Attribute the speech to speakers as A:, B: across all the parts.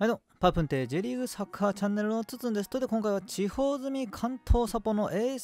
A: はいどうも、パプンテジ J リーグサッカーチャンネルのつつんです。ということで今回は地方済み関東サポの遠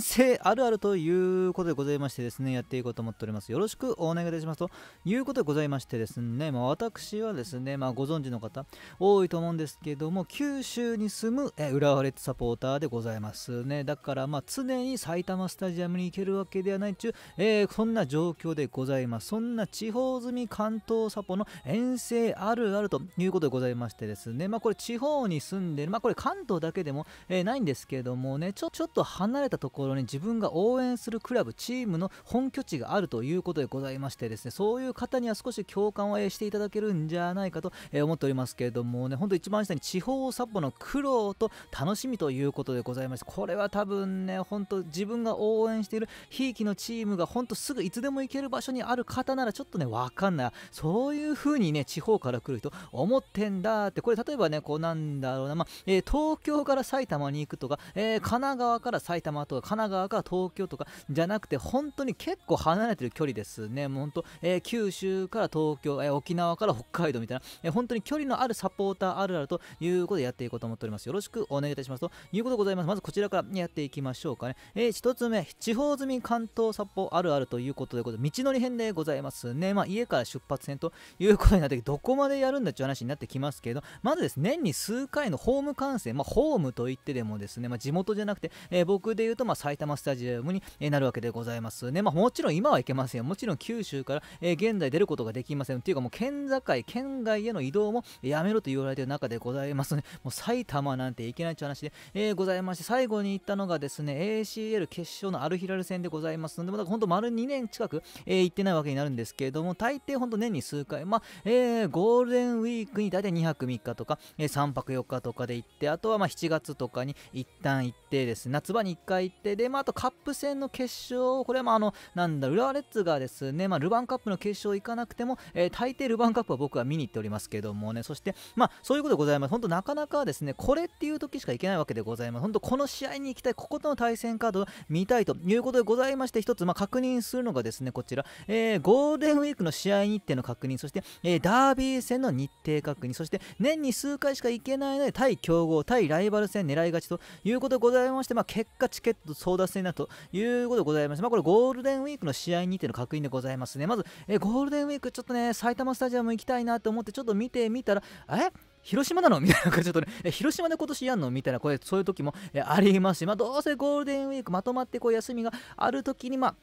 A: 征あるあるということでございましてですね、やっていこうと思っております。よろしくお願いいたしますということでございましてですね、まあ、私はですね、まあ、ご存知の方多いと思うんですけども、九州に住むえ浦和レッズサポーターでございますね。だからまあ常に埼玉スタジアムに行けるわけではないっちゅう、えー、そんな状況でございます。そんな地方済み関東サポの遠征あるあるということでございまして、ってですね、まあ、これ地方に住んでる、まあ、これ関東だけでも、えー、ないんですけれどもねちょちょっと離れたところに自分が応援するクラブチームの本拠地があるということでございましてですねそういう方には少し共感をしていただけるんじゃないかと思っておりますけれどもね本当一番下に地方札幌の苦労と楽しみということでございましてこれは多分ね本当自分が応援しているひいきのチームが本当すぐいつでも行ける場所にある方ならちょっとね分かんないそういう風にね地方から来る人思ってんだって、これ例えばね、こうなんだろうな、まあ、えー、東京から埼玉に行くとか、えー、神奈川から埼玉とか、神奈川から東京とかじゃなくて、本当に結構離れてる距離ですね。もう本当、えー、九州から東京、え沖縄から北海道みたいな、え本当に距離のあるサポーターあるあるということでやっていこうと思っております。よろしくお願いいたしますということでございます。まずこちらからやっていきましょうかね。え1つ目、地方済み関東サポあるあるということで、道のり編でございますね。まあ、家から出発編ということになって、どこまでやるんだっていう話になってきますけど、が、まずです、ね、年に数回のホーム観戦、まあ、ホームといってでもですね、まあ、地元じゃなくて、えー、僕で言うと、まあ、埼玉スタジアムになるわけでございますね。まあ、もちろん今はいけませんよ。もちろん九州から、えー、現在出ることができません。っていうか、もう県境、県外への移動もやめろと言われている中でございますね。もう埼玉なんていけないという話で、えー、ございまして、最後に行ったのがですね、ACL 決勝のアルヒラル戦でございますので、まだ本当丸2年近く、えー、行ってないわけになるんですけれども、大抵本当年に数回、まあ、えー、ゴールデンウィークに大体2泊3日とか、えー、3泊4日とかで行って、あとはま7月とかに一旦行ってですね、夏場に1回行って、で、まあ、あとカップ戦の決勝、これはまあ、あの、なんだ、浦和レッズがですね、まあ、ルヴァンカップの決勝行かなくても、えー、大抵ルヴァンカップは僕は見に行っておりますけどもね、そして、まあ、そういうことでございます。本当なかなかですね、これっていう時しか行けないわけでございます。本当この試合に行きたい、こことの対戦カードを見たいということでございまして、一つ、ま確認するのがですね、こちら、えー、ゴールデンウィークの試合日程の確認、そして、えー、ダービー戦の日程確認、そして、年に数回しか行けないので対強豪対ライバル戦狙いがちということでございまして、まあ、結果チケット争奪戦だということでございまして、まあ、これゴールデンウィークの試合にての確認でございますねまずえゴールデンウィークちょっとね埼玉スタジアム行きたいなと思ってちょっと見てみたらえ広島なのみたいな感じで、ちょっとね、広島で今年やんのみたいな声、そういう時もありますし、まあ、どうせゴールデンウィークまとまってこう休みがある時に、まあ、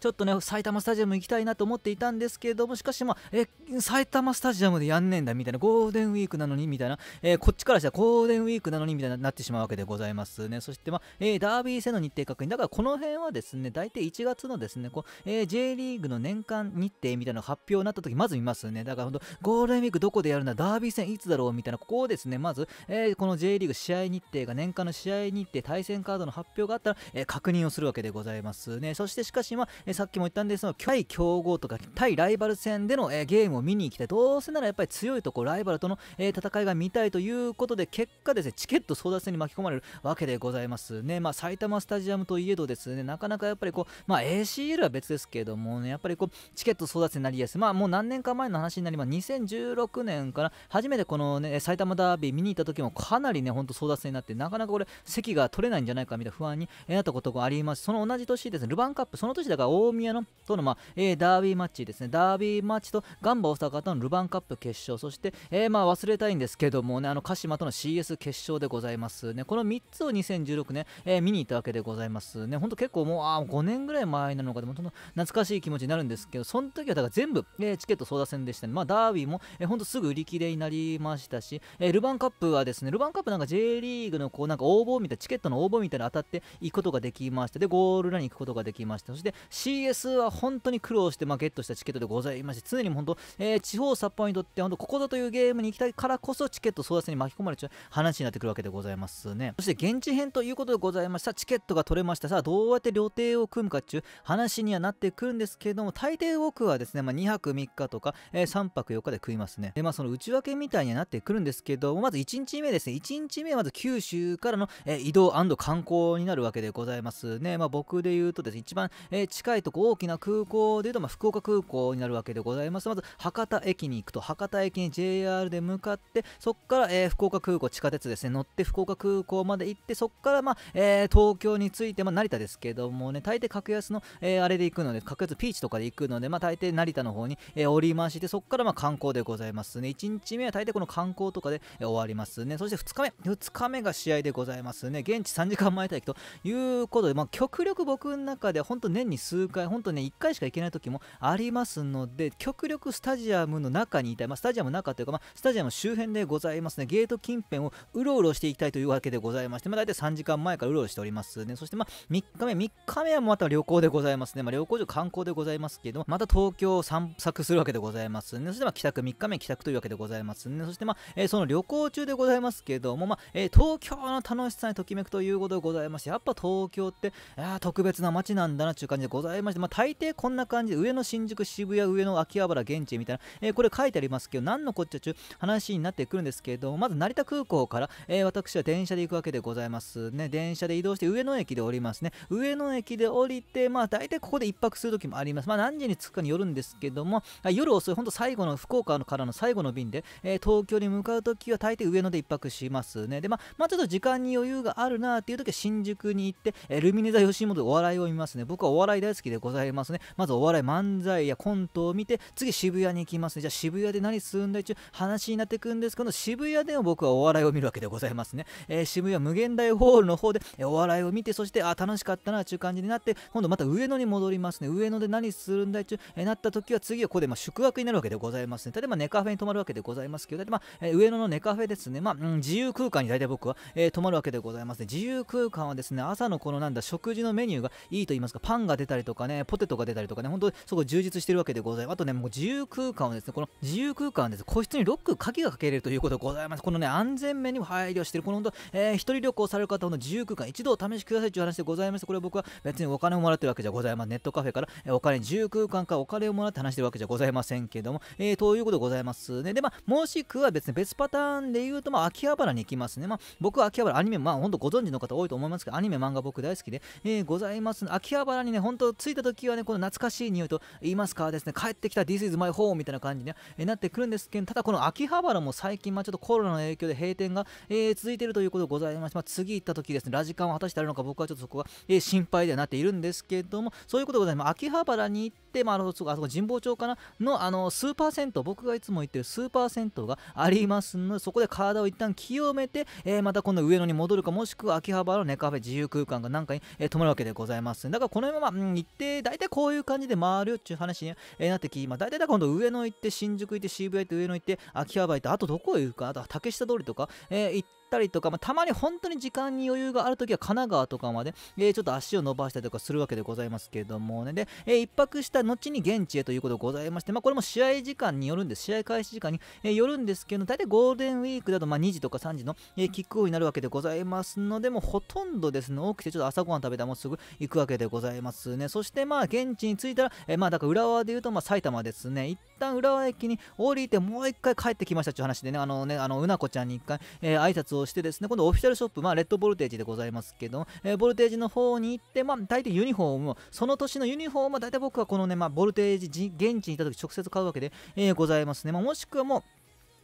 A: ちょっとね、埼玉スタジアム行きたいなと思っていたんですけれども、しかし、まあ、え、埼玉スタジアムでやんねえんだみたいな、ゴールデンウィークなのにみたいな、えー、こっちからしたらゴールデンウィークなのにみたいななってしまうわけでございますね。そして、まあ、えー、ダービー戦の日程確認。だからこの辺はですね、大体1月のですね、こう、えー、J リーグの年間日程みたいな発表になった時、まず見ますね。だから本当、ゴールデンウィークどこでやるんだ、ダービー戦いつだろうみたいな、ここをですね、まず、えー、この J リーグ試合日程が年間の試合日程、対戦カードの発表があったら、えー、確認をするわけでございますね。そしてしかし、まあ、えさっきも言ったんですが対強豪とか対ライバル戦での、えゲームを見に行きたいどうせならやっぱり強いとこライバルとの、え戦いが見たいということで結果ですねチケット争奪戦に巻き込まれるわけでございますねまあ、埼玉スタジアムといえどですねなかなかやっぱりこうまあ、ACL は別ですけどもねやっぱりこうチケット争奪戦になりやすいまあもう何年か前の話になります2016年から初めてこのね埼玉ダービー見に行った時もかなりねほんと争奪戦になってなかなかこれ席が取れないんじゃないかみたいな不安になったことがありますその同じ年ですねルヴァンカップその年だから大宮のとの、まあえー、ダービーマッチですね。ダービーマッチとガンバ大阪とのルヴァンカップ決勝、そして、えー、まあ、忘れたいんですけどもね、あの鹿島との CS 決勝でございますね。この3つを2016年、えー、見に行ったわけでございますね。ほんと結構もうあ5年ぐらい前なのかでも、その懐かしい気持ちになるんですけど、その時はだから全部、えチケット争奪戦でしたね。まあ、ダービーも、えー、すぐ売り切れになりましたし、えルヴァンカップはですね、ルヴァンカップなんか J リーグのこうなんか応募みたいな、チケットの応募みたいな当たっていくことができました。で、ゴールラインに行くことができました。そして c CS は本当に苦労して、まあ、ゲットしたチケットでございまして、常に本当、えー、地方札幌にとって、本当、ここぞというゲームに行きたいからこそ、チケット争奪に巻き込まれちゃう話になってくるわけでございますね。そして、現地編ということでございました。チケットが取れました。さあ、どうやって料亭を組むかっていう話にはなってくるんですけれども、大抵僕はですね、まあ、2泊3日とか、えー、3泊4日で食いますね。で、まあ、その内訳みたいにはなってくるんですけども、まず1日目ですね、1日目はまず九州からの、えー、移動観光になるわけでございますね。まあ、僕で言うとですね、一番、えー、近いいとこ大きな空港でいうと、まあ、福岡空港になるわけでございますまず博多駅に行くと博多駅に JR で向かってそこから、え福岡空港地下鉄ですね乗って福岡空港まで行ってそこから、まあえ東京に着いて、まあ、成田ですけどもね大抵格安の、えあれで行くので格安ピーチとかで行くので、まあ、大抵成田の方に、え降りましてそこからまあ観光でございますね1日目は大抵この観光とかで、え終わりますねそして2日目2日目が試合でございますね現地3時間前待機ということで、まあ、極力僕の中で本当年に数回、本当ね、1回しか行けない時もありますので、極力スタジアムの中にいたい、まあ、スタジアムの中というか、まあ、スタジアム周辺でございますね、ゲート近辺をうろうろしていきたいというわけでございまして、まあ、大体3時間前からうろうろしておりますね。そして、まあ、3日目、3日目はまた旅行でございますね。まあ、旅行所観光でございますけど、また東京を散策するわけでございますね。そして、まあ、帰宅3日目、帰宅というわけでございますね。そして、まあ、えー、その旅行中でございますけども、まあ、えー、東京の楽しさにときめくということでございまして、やっぱ東京って、あ特別な街なんだなという感じでございますいまして、まあ、大抵こんな感じで上の新宿渋谷上の秋葉原現地みたいな、えー、これ書いてありますけど何のこっちゃちゅう話になってくるんですけれどもまず成田空港から、えー、私は電車で行くわけでございますね電車で移動して上野駅で降りますね上野駅で降りてまあ大体ここで1泊する時もありますまあ何時に着くかによるんですけども夜遅い本当最後の福岡からの最後の便で、えー、東京に向かう時は大抵上野で1泊しますねでまあ、まあ、ちょっと時間に余裕があるなっていう時は新宿に行って、えルミネ座吉本でお笑いを見ますね僕はお笑い大好き好きでございますね。まずお笑い漫才やコントを見て、次渋谷に行きますね。じゃあ渋谷で何するんだいちゅう話になってくんですけど、渋谷でも僕はお笑いを見るわけでございますね。えー、渋谷無限大ホールの方で、えお笑いを見て、そして、あ、楽しかったなという感じになって、今度また上野に戻りますね。上野で何するんだいちゅう、えー、なった時は次はここでまあ宿泊になるわけでございますね。例えばネカフェに泊まるわけでございますけど、まあえー、上野のネカフェですね。まあ、うん、自由空間に大体僕は、えー、泊まるわけでございますね。自由空間はですね、朝のこのなんだ、食事のメニューがいいと言いますか、パンが出たりととかね、ポテトが出たりとかね、本当そこ充実してるわけでございます。あとね、もう自由空間をですね、この自由空間です、ね、個室にロック、鍵がかけれるということでございます。このね、安全面にも配慮してる、この本当、えー、一人旅行される方の自由空間、一度お試しくださいという話でございます。これは僕は別にお金をもらってるわけじゃございません。ネットカフェから、えー、お金、自由空間からお金をもらって話してるわけじゃございませんけども、えー、ということでございますね。で、まあ、もしくは別に別パターンで言うと、まあ、秋葉原に行きますね。まあ、僕は秋葉原、アニメ、まあ、ほんとご存知の方多いと思いますけど、アニメ、漫画僕大好きで、えー、ございます。秋葉原にね、本当着いた時はね、この懐かしい匂いと言いますかですね、帰ってきた This is my home みたいな感じに、ね、なってくるんですけど、ただこの秋葉原も最近、まあ、ちょっとコロナの影響で閉店が、えー、続いているということでございまして、まあ、次行った時ですね、ラジカンを果たしてあるのか、僕はちょっとそこが、えー、心配ではなっているんですけども、そういうことでございます。秋葉原に行って、まあ、あのそこ神保町かなの、あの、スーパー銭湯、僕がいつも行ってるスーパー銭湯がありますので、そこで体を一旦清めて、えー、また今度上野に戻るか、もしくは秋葉原のネカフェ自由空間がなんかに、えー、泊まるわけでございます。だからこのまま、うん、て、大体こういう感じで回るよっていう話に、なってき、まあ、大体だ今度上野行って、新宿行って、渋谷行って、上野行って、秋葉原行って、あとどこへ行くか、あと竹下通りとか、えー、行っったりとか、まあ、たまに本当に時間に余裕があるときは神奈川とかまで、えー、ちょっと足を伸ばしたりとかするわけでございますけれどもね、で、えー、1泊した後に現地へということございまして、まあ、これも試合時間によるんです、試合開始時間に、えよるんですけど、大体ゴールデンウィークだとま2時とか3時の、えキックオフになるわけでございますので、もうほとんどですね、多くてちょっと朝ごはん食べたらもうすぐ行くわけでございますね。そしてまあ現地に着いたら、えまあだから浦和で言うとまあ埼玉ですね、一旦浦和駅に降りてもう一回帰ってきましたっていう話でね、あのね、あのうなこちゃんに一回、えー、挨拶ををしてですね、今度オフィシャルショップ、まあ、レッドボルテージでございますけど、えー、ボルテージの方に行って、まあ、大体ユニフォームを、その年のユニフォームは大体僕はこのね、まあ、ボルテージ、現地にいた時直接買うわけで、えー、ございますね。まあ、もしくはもう、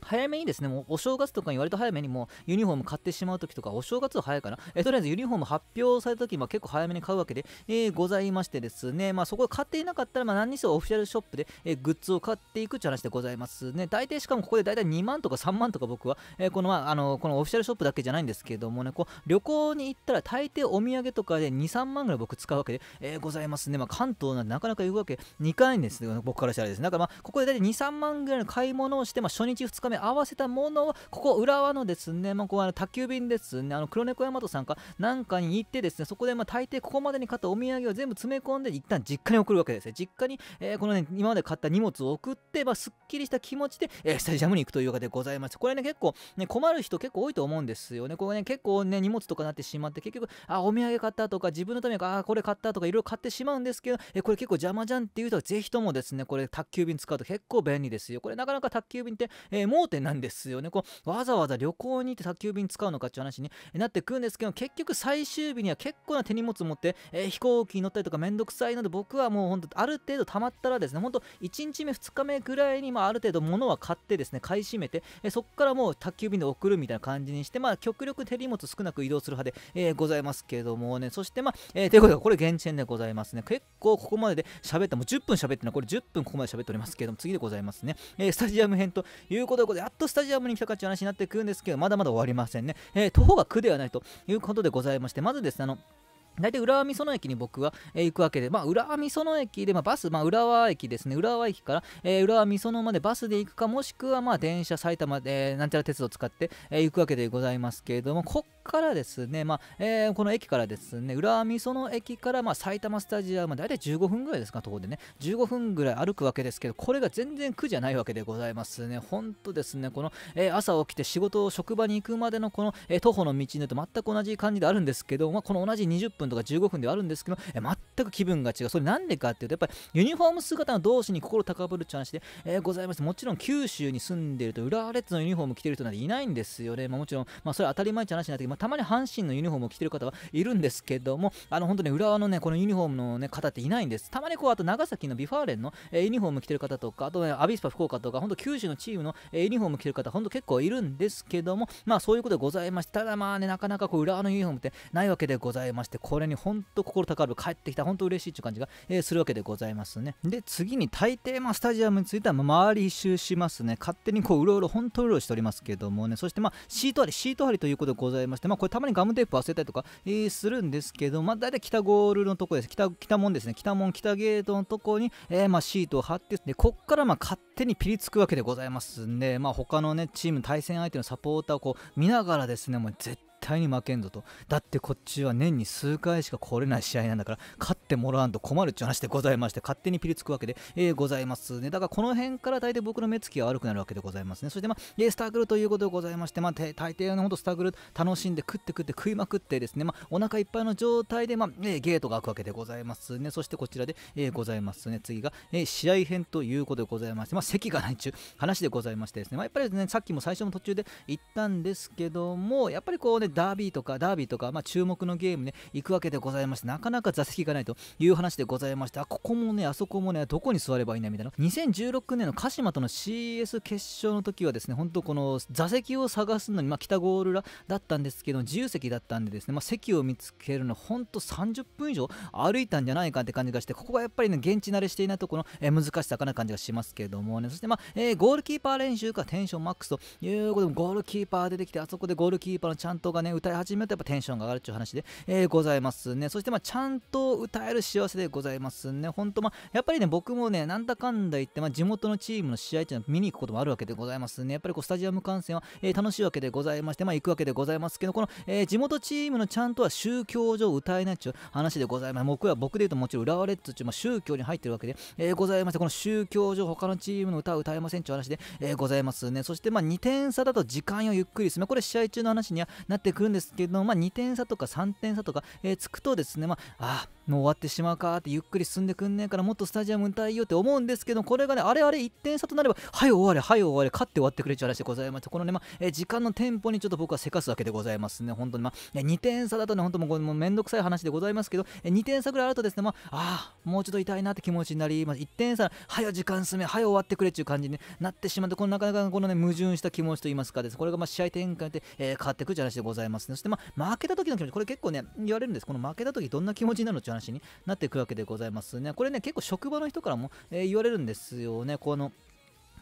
A: 早めにですね、もうお正月とかに割と早めにもうユニフォーム買ってしまう時とか、お正月は早いかな、えとりあえずユニフォーム発表された時は結構早めに買うわけで、えー、ございましてですね、まあそこが買っていなかったら、まあ何にせよオフィシャルショップで、えー、グッズを買っていくって話でございますね。大体しかもここで大体2万とか3万とか僕は、えー、このまあ、あの、このオフィシャルショップだけじゃないんですけどもね、こう旅行に行ったら大抵お土産とかで2、3万ぐらい僕使うわけで、えございますね。まあ関東なんてなかなか行くわけ2回んです、ね、僕からしたらですね。だからまあここで大体2、3万ぐらいの買い物をして、まあ初日2日目合わせたものをここ浦和のですね、まあ、こうあの宅急便ですねあの黒猫大和さんかなんかに行ってですねそこでまあ大抵ここまでに買ったお土産を全部詰め込んで一旦実家に送るわけですね実家に、えー、このね今まで買った荷物を送って、まあ、すっきりした気持ちで、えー、スタジアムに行くというわけでございますこれね結構ね困る人結構多いと思うんですよねこれね結構ね荷物とかなってしまって結局あお土産買ったとか自分のためにあこれ買ったとかいろいろ買ってしまうんですけど、えー、これ結構邪魔じゃんっていう人はぜひともですねこれ宅急便使うと結構便利ですよこれなかなか宅急便って、えー、盲点なんですよねこうわざわざ旅行に行って宅急便使うのかっていう話になってくんですけど結局最終日には結構な手荷物を持って、えー、飛行機に乗ったりとかめんどくさいので僕はもうほんとある程度たまったらですねほんと1日目2日目ぐらいに、まあ、ある程度物は買ってですね買い占めて、えー、そこからもう宅急便で送るみたいな感じにして、まあ、極力手荷物少なく移動する派で、えー、ございますけどもねそしてまあ、えということでこれ現地編でございますね結構ここまでで喋ったもう10分喋ってるのはこれ10分ここまで喋っておりますけども次でございますね、えスタジアム編ということでいうことで、やっとスタジアムに来たかっていう話になってくるんですけど、まだまだ終わりませんね。えー、徒歩が苦ではないということでございまして、まずですね、あの、大体浦和美園駅に僕は、えー、行くわけで、まあ、浦和美園駅で、まあ、バス、まあ、浦和駅ですね、浦和駅から、えー、浦和美園までバスで行くか、もしくはまあ電車、埼玉で、えー、なんちゃら鉄道を使って、えー、行くわけでございますけれども、こっからですね、まあえー、この駅からですね、浦和美園駅から、まあ、埼玉スタジアム、大体15分ぐらいですか、徒歩でね、15分ぐらい歩くわけですけど、これが全然苦じゃないわけでございますね。本当ですね、この、えー、朝起きて仕事を職場に行くまでのこの、えー、徒歩の道のと全く同じ感じであるんですけど、まあ、この同じ20分とか15分ではあるんですけど、えー、全く気分が違う。それなんでかっていうと、やっぱりユニフォーム姿の同士に心高ぶるチャンスで、えー、ございます。もちろん九州に住んでいると、浦和レッズのユニフォーム着てる人なんていないんですよね。まあ、もちろん、まあ、それは当たり前って話になってまあ、たまに阪神のユニフォームを着てる方はいるんですけども、あの本当に浦和のね、このユニフォームの、ね、方っていないんです。たまにこう、あと長崎のビファーレンの、えー、ユニフォーム着てる方とか、あと、ね、アビスパ福岡とか、本当九州のチームの、えー、ユニフォーム着てる方、本当結構いるんですけども、まあそういうことでございまして、ただまあね、なかなかこう、浦和のユニフォームってないわけでございまして、これに本当心高る、帰ってきた、本当嬉しいという感じが、えー、するわけでございますね。で、次に大抵、まあスタジアムについては、まあ、周り一周しますね。勝手にこう、うろうろ、本当うろうろしておりますけどもね、そしてまあ、シート張り、シート張りということでございまして、で、まあ、これたまにガムテープ忘れたりとか、えー、するんですけど、まあ、大体北ゴールのとこです。北、北門ですね。北門、北ゲートのとこに、えー、まあ、シートを貼って、で、こっから、まあ、勝手にピリつくわけでございますんで、まあ、他のね、チーム対戦相手のサポーターをこう、見ながらですね、もう絶対に負けんぞとだってこっちは年に数回しか来れない試合なんだから勝ってもらわんと困るっていう話でございまして勝手にピリつくわけで、えー、ございますねだからこの辺から大体僕の目つきが悪くなるわけでございますねそして、まあ、スタグルということでございまして、まあ、大抵のほとスタグル楽しんで食って食って食いまくってですね、まあ、お腹いっぱいの状態で、まあえー、ゲートが開くわけでございますねそしてこちらで、えー、ございますね次が、え試合編ということでございまして、まあ、席がない中話でございましてですね、まあ、やっぱりねさっきも最初の途中で言ったんですけどもやっぱりこうねダービーとか、ダービーとか、まあ、注目のゲームね、行くわけでございまして、なかなか座席がないという話でございまして、あ、ここもね、あそこもね、どこに座ればいいんだみたいな。2016年の鹿島との CS 決勝の時はですね、本当この座席を探すのに、まあ、北ゴールラだったんですけど、自由席だったんでですね、まあ、席を見つけるの、本当30分以上歩いたんじゃないかって感じがして、ここがやっぱりね、現地慣れしていないところの、えー、難しさかな感じがしますけどもね、そして、まあ、えー、ゴールキーパー練習かテンションマックスということで、ゴールキーパー出てきて、あそこでゴールキーパーのちゃんとがね、歌い始めるとやっぱテンションが上がるっていう話で、えー、ございますね。そしてまあ、ちゃんと歌える幸せでございますね。ほんとまあ、やっぱりね、僕もね、なんだかんだ言って、まあ、地元のチームの試合っていうのは見に行くこともあるわけでございますね。やっぱりこう、スタジアム観戦は、えー、楽しいわけでございまして、まあ、行くわけでございますけど、この、えー、地元チームのちゃんとは宗教上歌えないっていう話でございます。僕は僕で言うともちろん浦和レッズっていう、まあ、宗教に入ってるわけで、えー、ございまして、この宗教上他のチームの歌は歌えませんっていう話で、えー、ございますね。そしてまあ、2点差だと時間をゆっくりですね。これ試合中の話にはなってってくるんですけど、まあ、2点差とか3点差とか、えー、つくとですね、まあ、あもう終わってしまうかってゆっくり進んでくんねえからもっとスタジアム歌たいよって思うんですけどこれがねあれあれ1点差となればはい終われはい終われ勝って終わってくれちゃうらしいございますこのねまあ、え時間のテンポにちょっと僕はせかすわけでございますね本当にまあ2点差だとね本当もうもうめんどくさい話でございますけどえ2点差ぐらいあるとですねまああもうちょっと痛いなって気持ちになりまあ、1点差はよ時間進めはよ終わってくれっていう感じに、なってしまってこのなかなかこのね矛盾した気持ちといいますかですこれがまあ試合展開で、え変わってくるらしいでございますねそしてまあ負けた時の気持ちこれ結構ね言われるんですこの負けた時どんな気持ちになるのって話になっていくわけでございますね。これね、結構職場の人からも、えー、言われるんですよね。この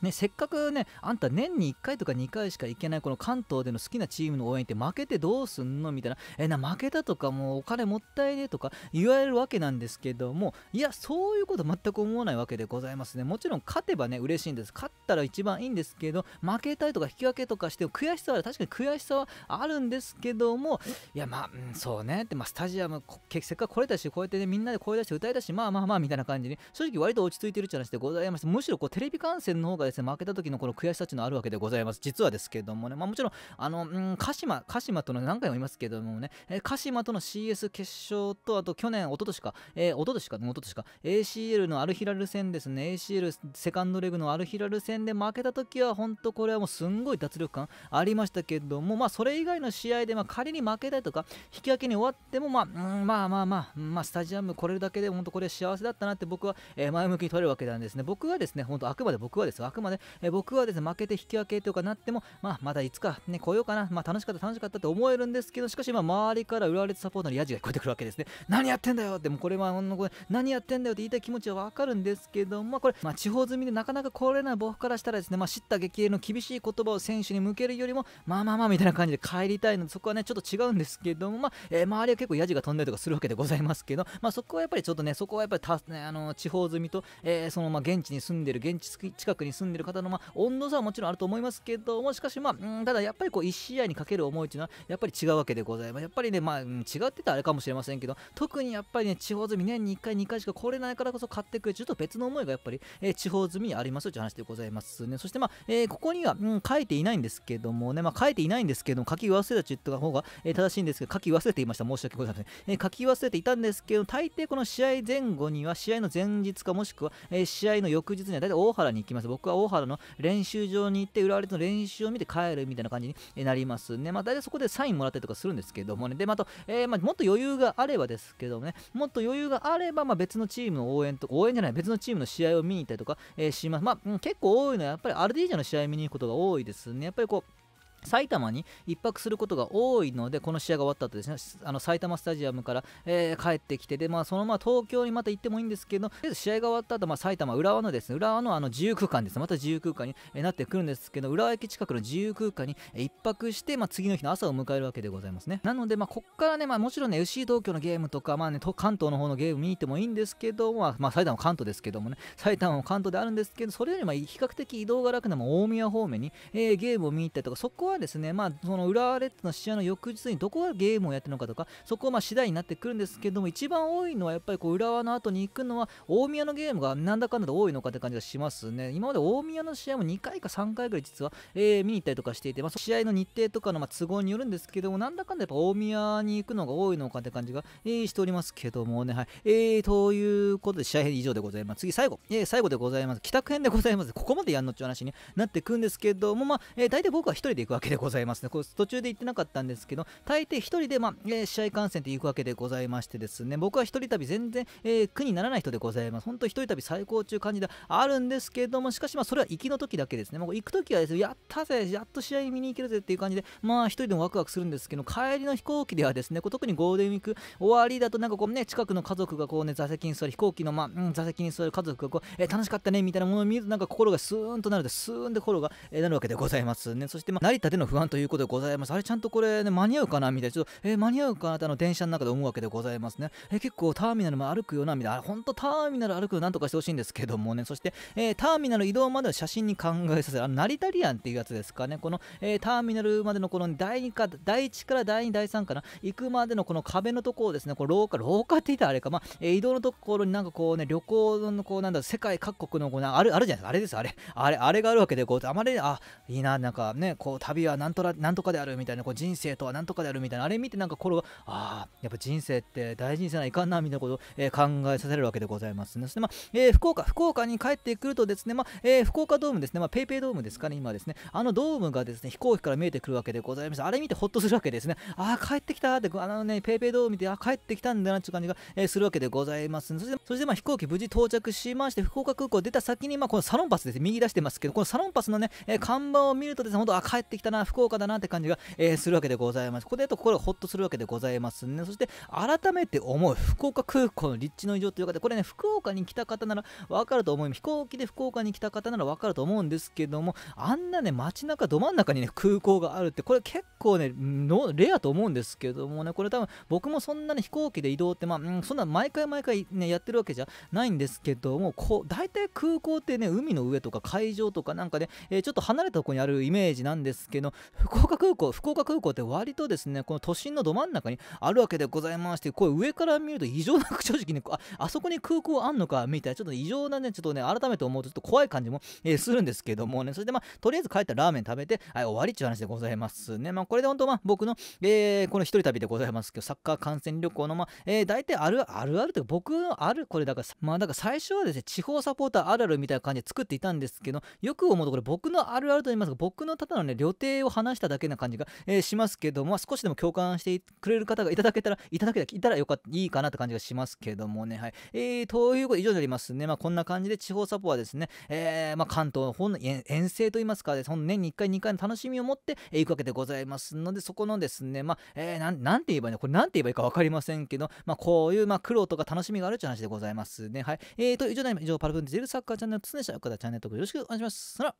A: ね、せっかくね、あんた年に1回とか2回しか行けないこの関東での好きなチームの応援って負けてどうすんのみたいな、えな、負けたとかもうお金もったいねとか言われるわけなんですけども、いや、そういうこと全く思わないわけでございますね。もちろん勝てばね、嬉しいんです。勝ったら一番いいんですけど、負けたいとか引き分けとかしても悔しさは、確かに悔しさはあるんですけども、いや、まあ、うん、そうね。で、まあ、スタジアム、せっかく来れたし、こうやってね、みんなで声出して歌えたし、まあまあまあ、みたいな感じで。正直割と落ち着いてるって話でございまして、むしろこう、テレビ観戦の方がでですね、負けた時のこの悔しさちいうのあるわけでございます。実はですけどもね、まあ、もちろん、あの、うん、鹿島、鹿島との何回も言いますけどもね、えー、鹿島との CS 決勝と、あと去年、一昨年か、えー、一昨年か、一昨年か、ACL のアルヒラル戦ですね、ACL セカンドレグのアルヒラル戦で負けた時は、本当これはもうすんごい脱力感ありましたけども、まあ、それ以外の試合で、まあ、仮に負けたりとか、引き分けに終わっても、まあ、うん、まあまあまあ、まあ、スタジアム来れるだけで、本当これ幸せだったなって僕は、え前向きに取れるわけなんですね。僕はですね、本当あくまで僕はです。あくまで、え僕はですね、負けて引き分けとかなっても、まあ、またいつかね、来ようかな、まあ、楽しかった、楽しかったって思えるんですけど、しかし、まあ、周りから浦和レッサポーターのやじが聞こえてくるわけですね。何やってんだよって、もうこれは、これ何やってんだよって言いたい気持ちはわかるんですけど、まあ、これ、まあ、地方済みでなかなか来れない僕からしたらですね、まあ、叱咤激励の厳しい言葉を選手に向けるよりも、まあまあまあみたいな感じで帰りたいので、そこはね、ちょっと違うんですけども、まあ、えー、周りは結構やじが飛んだりとかするわけでございますけど、まあ、そこはやっぱりちょっとね、そこはやっぱりた、ね、あの地方済みと、えー、そのまあ現地に住んでる、現地近くに住んでる住んでる方の、ま温度差はもちろんあると思いますけどもしかし、まあ、んただやっぱりこう1試合にかける思いというのはやっぱり違うわけでございますやっぱりね、まあ、違ってたらあれかもしれませんけど特にやっぱりね地方住み年に1回2回しか来れないからこそ買ってくれちょっと別の思いがやっぱり、えー、地方住みにありますという話でございますねそして、まあえー、ここには、うん、書いていないんですけどもね、まあ、書いていないんですけども書き忘れたと言った方が、えー、正しいんですけど書き忘れていました申し訳ございません、え書き忘れていたんですけど大抵この試合前後には試合の前日かもしくは、え試合の翌日には大体大原に行きます僕は大原の練習場に行って、浦和レッズの練習を見て帰るみたいな感じになりますね。まあ、大体そこでサインもらったりとかするんですけどもね。で、また、えー、まあ、もっと余裕があればですけどもね、もっと余裕があれば、まあ、別のチームの応援と、応援じゃない、別のチームの試合を見に行ったりとか、えー、します。まあ、結構多いのは、やっぱりアルディージャの試合見に行くことが多いですね。やっぱりこう、埼玉に1泊することが多いので、この試合が終わった後ですね、あの埼玉スタジアムから、えー、帰ってきて、でまあ、そのまま東京にまた行ってもいいんですけど、とりあえず試合が終わった後、まあ、埼玉、浦和のですね、浦和のあの自由空間ですね、また自由空間に、えー、なってくるんですけど、浦和駅近くの自由空間に、え1泊して、まあ、次の日の朝を迎えるわけでございますね。なので、まあ、こっからね、まあ、もちろんね、FC 東京のゲームとか、まあね、関東の方のゲーム見に行ってもいいんですけど、まあ、まあ、埼玉関東ですけどもね、埼玉も関東であるんですけど、それよりも比較的移動が楽なも大宮方面に、えー、ゲームを見に行ったりとか、そこははですね、まあ、その浦和レッズの試合の翌日にどこがゲームをやってるのかとか、そこはまあ次第になってくるんですけども、一番多いのはやっぱりこう浦和の後に行くのは、大宮のゲームがなんだかんだで多いのかって感じがしますね。今まで大宮の試合も2回か3回ぐらい実は、えー、見に行ったりとかしていて、まあ、試合の日程とかのま都合によるんですけども、なんだかんだやっぱ大宮に行くのが多いのかって感じが、えー、しておりますけどもね、はい。えー、ということで、試合編以上でございます。次、最後、えー、最後でございます。帰宅編でございます。ここまでやんのっちゅう話になってくんですけども、まあ、えー、大体僕は1人で行くわけけでございますね。これ途中で言ってなかったんですけど、大抵1人で、まあ、えー、試合観戦って行くわけでございましてですね、僕は1人旅全然、えー、苦にならない人でございます。本当1人旅最高中感じであるんですけども、しかしまあそれは行きの時だけですね。もう行く時はですね、やったぜ、やっと試合見に行けるぜっていう感じで、まあ1人でもワクワクするんですけど、帰りの飛行機ではですね、こう特にゴールデンウィーク終わりだとなんかこうね、近くの家族がこうね、座席に座る、飛行機のまあ、うん、座席に座る家族がこう、えー、楽しかったねみたいなものを見るとなんか心がスーンとなるで、スーンで心が、えー、なるわけでございますね。そしてまあ成田での不安ということでございます。あれ、ちゃんとこれね、間に合うかなみたいな、ちょっと、えー、間に合うかなってあの電車の中で思うわけでございますね。えー、結構ターミナルも歩くよな、みたいな、ほんとターミナル歩くのなんとかしてほしいんですけどもね、そして、えー、ターミナル移動までの写真に考えさせる、あの、成田リアンっていうやつですかね、この、えー、ターミナルまでのこの第2か、第1から第2、第3かな、行くまでのこの壁のところですね、この廊下、廊下って言ったらあれか、まあ、え移動のところになんかこうね、旅行のこう、なんだ、世界各国のこう、ある、あるじゃないですか、あれです、あれ。あれ、あれがあるわけで、こう、あまり、あ、いいな、なんかね、こう、はなんとらなんとかであるみたいなこう人生とはなんとかであるみたいなあれ見てなんか心がああやっぱ人生って大事にせないかんなみたいなことを、えー、考えさせるわけでございますね。そしてまあえー、福岡福岡に帰ってくるとですね、まあえー、福岡ドームですね、まあ、ペイペイドームですかね今ですねあのドームがですね飛行機から見えてくるわけでございますあれ見てほっとするわけですねああ帰ってきたってあのねペイペイドーム見てあ帰ってきたんだなっていう感じが、えー、するわけでございます、ね、そしてそしてまあ飛行機無事到着しまして福岡空港出た先にまあこのサロンパスです、ね、右出してますけどこのサロンパスのね、え看板を見るとですね本当あ帰ってきたたな、福岡だなって感じが、えー、するわけでございます。ここでと心がホッとするわけでございますね。そして、改めて思う、福岡空港の立地の異常という方、これね、福岡に来た方ならわかると思います。飛行機で福岡に来た方ならわかると思うんですけども、あんなね、街中、ど真ん中にね、空港があるって、これ結構ね、のレアと思うんですけどもね、これ多分、僕もそんなに飛行機で移動って、まあ、うん、そんな毎回毎回ね、やってるわけじゃないんですけども、こう、大体空港ってね、海の上とか海上とかなんかね、えー、ちょっと離れたとこにあるイメージなんですけど福岡空港福岡空港って割とですねこの都心のど真ん中にあるわけでございますってこれ上から見ると異常な正直ねああそこに空港あんのかみたいなちょっと異常なねちょっとね改めて思うとちょっと怖い感じも、えー、するんですけどもねそれでまあとりあえず帰ったらラーメン食べてはい終わりっちゅう話でございますねまあこれで本当まあ僕の、えー、この一人旅でございますけどサッカー観戦旅行のまあ、えー、大体あるあるあるというか僕のあるこれだからまあだから最初はですね地方サポーターあるあるみたいな感じで作っていたんですけどよく思うとこれ僕のあるあると言いますか僕のただのね料亭定を話しただけな感じが、えー、しますけども、まあ、少しでも共感してくれる方がいただけたら、いただけたらよかった、いいかなって感じがしますけどもね。はい。えー、ということで以上になりますね。まあ、こんな感じで地方サポはですね、えー、まあ、関東の方の遠征といいますか、ね、その年に1回、2回の楽しみを持っていくわけでございますので、そこのですね、まあ、えー、なんなんて言えばいいのこれなんて言えばいいか分かりませんけど、まあ、こういう、まあ、苦労とか楽しみがあるという話でございますね。はい。えー、と、以上になります。以上、パルプンディェルサッカーチャンネル、常でした。岡田チャンネル登録よろしくお願いします。さよら。